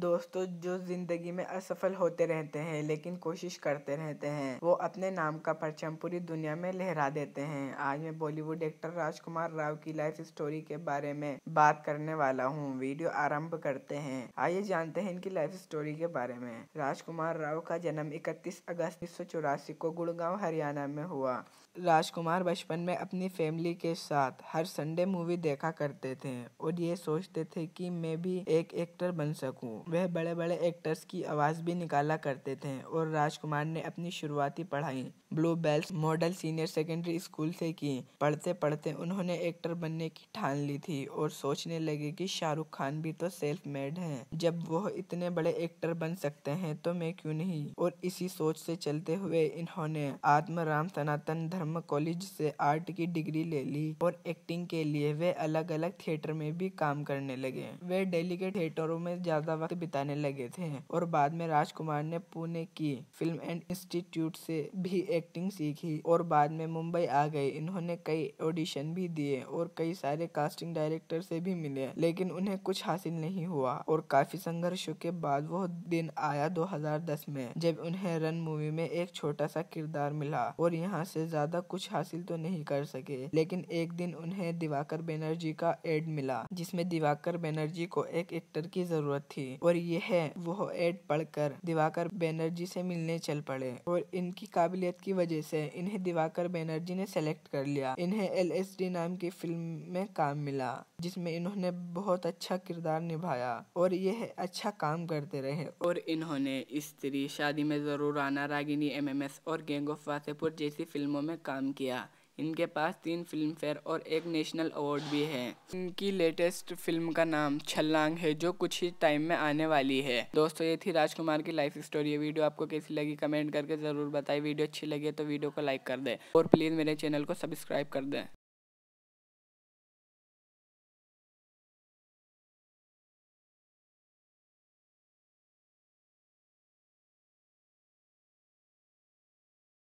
दोस्तों जो जिंदगी में असफल होते रहते हैं लेकिन कोशिश करते रहते हैं वो अपने नाम का परचम पूरी दुनिया में लहरा देते हैं आज मैं बॉलीवुड एक्टर राजकुमार राव की लाइफ स्टोरी के बारे में बात करने वाला हूँ वीडियो आरंभ करते हैं आइए जानते हैं इनकी लाइफ स्टोरी के बारे में राजकुमार राव का जन्म इकतीस अगस्त उन्नीस को गुड़गांव हरियाणा में हुआ राजकुमार बचपन में अपनी फैमिली के साथ हर संडे मूवी देखा करते थे और ये सोचते थे कि मैं भी एक एक्टर बन सकूं वह बड़े बड़े एक्टर्स की आवाज़ भी निकाला करते थे और राजकुमार ने अपनी शुरुआती पढ़ाई blue bells model senior secondary school से की पढ़ते पढ़ते उन्होंने एक्टर बनने की ठान ली थी और सोचने लगे कि शाहरुख खान भी तो सेल्फ मेड हैं जब वो इतने बड़े एक्टर बन सकते हैं तो मैं क्यों नहीं और इसी सोच से चलते हुए इन्होंने राम सनातन धर्म कॉलेज से आर्ट की डिग्री ले ली और एक्टिंग के लिए वे अलग अलग थिएटर में भी काम करने लगे वे डेली के थिएटरों में ज्यादा वक्त बिताने लगे थे और बाद में राजकुमार ने पुणे की फिल्म एंड इंस्टीट्यूट से भी एक्टिंग सीखी और बाद में मुंबई आ गए इन्होंने कई ऑडिशन भी दिए और कई सारे कास्टिंग डायरेक्टर से भी मिले लेकिन उन्हें कुछ हासिल नहीं हुआ और काफी संघर्षों के बाद वो दिन आया 2010 में जब उन्हें रन मूवी में एक छोटा सा किरदार मिला और यहाँ से ज्यादा कुछ हासिल तो नहीं कर सके लेकिन एक दिन उन्हें दिवाकर बैनर्जी का एड मिला जिसमें दिवाकर बैनर्जी को एक एक्टर की जरूरत थी और यह वह एड पढ़कर दिवाकर बैनर्जी से मिलने चल पड़े और इनकी काबिलियत की वजह से इन्हें दिवाकर बैनर्जी ने सेलेक्ट कर लिया इन्हें एल नाम की फिल्म में काम मिला जिसमें इन्होंने बहुत अच्छा किरदार निभाया और यह अच्छा काम करते रहे और इन्होंने स्त्री शादी में जरूर आना रागिनी एस और गैंग ऑफ वासेपुर जैसी फिल्मों में काम किया इनके पास तीन फिल्म फेयर और एक नेशनल अवार्ड भी है इनकी लेटेस्ट फिल्म का नाम छलांग है जो कुछ ही टाइम में आने वाली है दोस्तों ये थी राजकुमार की लाइफ स्टोरी वीडियो आपको कैसी लगी कमेंट करके ज़रूर बताएं वीडियो अच्छी लगी तो वीडियो को लाइक कर दें और प्लीज़ मेरे चैनल को सब्सक्राइब कर दें